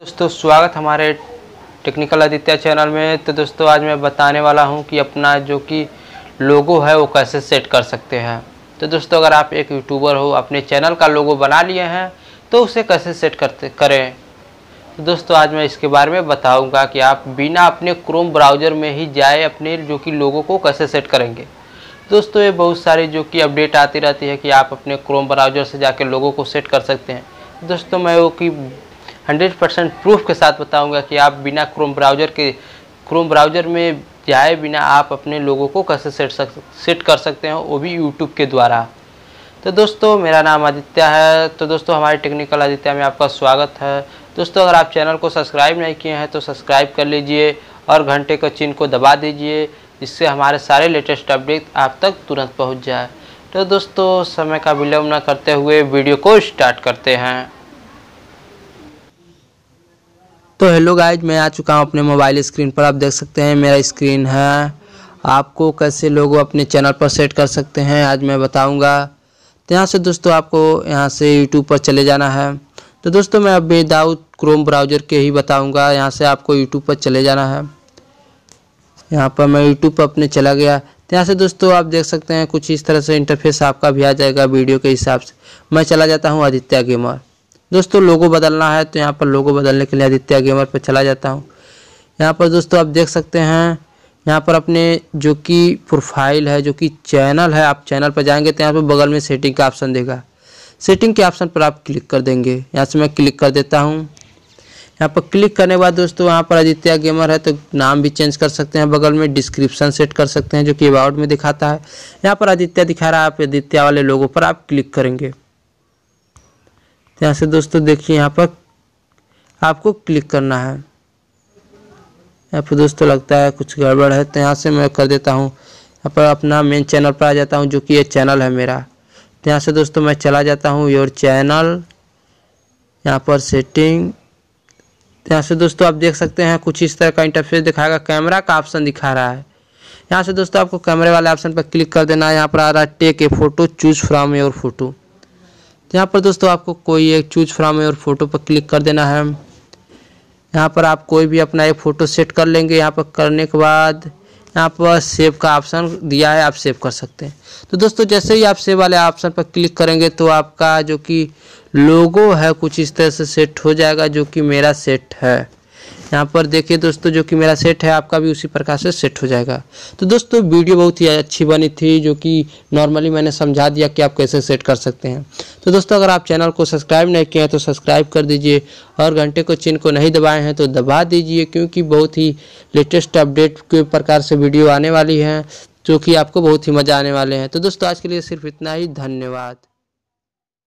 दोस्तों स्वागत हमारे टेक्निकल आदित्य चैनल में तो दोस्तों आज मैं बताने वाला हूं कि अपना जो कि लोगो है वो कैसे सेट कर सकते हैं तो दोस्तों अगर आप एक यूट्यूबर हो अपने चैनल का लोगो बना लिए हैं तो उसे कैसे सेट करते करें तो दोस्तों आज मैं इसके बारे में बताऊंगा कि आप बिना अपने क्रोम ब्राउज़र में ही जाए अपने जो कि लोगों को कैसे सेट करेंगे दोस्तों ये बहुत सारी जो कि अपडेट आती रहती है कि आप अपने क्रोम ब्राउज़र से जाके लोगों को सेट कर सकते हैं दोस्तों मैं वो कि 100 परसेंट प्रूफ के साथ बताऊंगा कि आप बिना क्रोम ब्राउज़र के क्रोम ब्राउज़र में जाए बिना आप अपने लोगों को कैसे सेट सक सेट कर सकते हो वो भी यूट्यूब के द्वारा तो दोस्तों मेरा नाम आदित्य है तो दोस्तों हमारे टेक्निकल आदित्य में आपका स्वागत है दोस्तों अगर आप चैनल को सब्सक्राइब नहीं किए हैं तो सब्सक्राइब कर लीजिए और घंटे के चिन्ह को दबा दीजिए जिससे हमारे सारे लेटेस्ट अपडेट आप तक तुरंत पहुंच जाए तो दोस्तों समय का विलम्ब न करते हुए वीडियो को स्टार्ट करते हैं तो हेलो गाइज मैं आ चुका हूँ अपने मोबाइल स्क्रीन पर आप देख सकते हैं मेरा स्क्रीन है आपको कैसे लोगों अपने चैनल पर सेट कर सकते हैं आज मैं बताऊंगा तो यहाँ से दोस्तों आपको यहाँ से यूट्यूब पर चले जाना है तो दोस्तों मैं अब विदाउट क्रोम ब्राउज़र के ही बताऊंगा यहाँ से आपको यूट्यूब पर चले जाना है यहाँ पर मैं यूट्यूब पर अपने चला गया तो यहाँ से दोस्तों आप देख सकते हैं कुछ इस तरह से इंटरफेस आपका भी आ जाएगा वीडियो के हिसाब से मैं चला जाता हूँ आदित्य गेमर दोस्तों लोगो बदलना है तो यहाँ पर लोगो बदलने के लिए आदित्य गेमर पर चला जाता हूँ यहाँ पर दोस्तों आप देख सकते हैं यहाँ पर अपने जो कि प्रोफाइल है जो कि चैनल है आप चैनल पर जाएंगे तो यहाँ पर बगल में सेटिंग का ऑप्शन देगा सेटिंग के ऑप्शन पर आप क्लिक कर देंगे यहाँ से मैं क्लिक कर देता हूँ यहाँ पर क्लिक करने के बाद दोस्तों यहाँ पर आदित्य गेमर है तो नाम भी चेंज कर सकते हैं बगल में डिस्क्रिप्शन सेट कर सकते हैं जो कि अबाउट में दिखाता है यहाँ पर आदित्य दिखा रहा है आप आदित्य वाले लोगों पर आप क्लिक करेंगे तो यहाँ से दोस्तों देखिए यहाँ पर आपको क्लिक करना है यहाँ पर दोस्तों लगता है कुछ गड़बड़ है तो यहाँ से मैं कर देता हूँ यहाँ पर अपना मेन चैनल पर आ जाता हूँ जो कि ये चैनल है मेरा तो यहाँ से दोस्तों मैं चला जाता हूँ योर चैनल यहाँ पर सेटिंग तो यहाँ से दोस्तों आप देख सकते हैं कुछ इस तरह का इंटरफेस दिखाएगा कैमरा का ऑप्शन दिखा रहा है यहाँ से दोस्तों आपको कैमरे वाले ऑप्शन पर क्लिक कर देना है यहाँ पर आ रहा है take a photo choose from your photo यहाँ पर दोस्तों आपको कोई एक चूज फ्राम और फोटो पर क्लिक कर देना है यहाँ पर आप कोई भी अपना एक फ़ोटो सेट कर लेंगे यहाँ पर करने के बाद यहाँ पर सेव का ऑप्शन दिया है आप सेव कर सकते हैं तो दोस्तों जैसे ही आप सेव वाले ऑप्शन पर क्लिक करेंगे तो आपका जो कि लोगो है कुछ इस तरह से सेट हो जाएगा जो कि मेरा सेट है यहाँ पर देखिए दोस्तों जो कि मेरा सेट है आपका भी उसी प्रकार से सेट हो जाएगा तो दोस्तों वीडियो बहुत ही अच्छी बनी थी जो कि नॉर्मली मैंने समझा दिया कि आप कैसे सेट कर सकते हैं तो दोस्तों अगर आप चैनल को सब्सक्राइब नहीं किए हैं तो सब्सक्राइब कर दीजिए और घंटे को चिन्ह को नहीं दबाए हैं तो दबा दीजिए क्योंकि बहुत ही लेटेस्ट अपडेट के प्रकार से वीडियो आने वाली है जो कि आपको बहुत ही मज़ा आने वाले हैं तो दोस्तों आज के लिए सिर्फ इतना ही धन्यवाद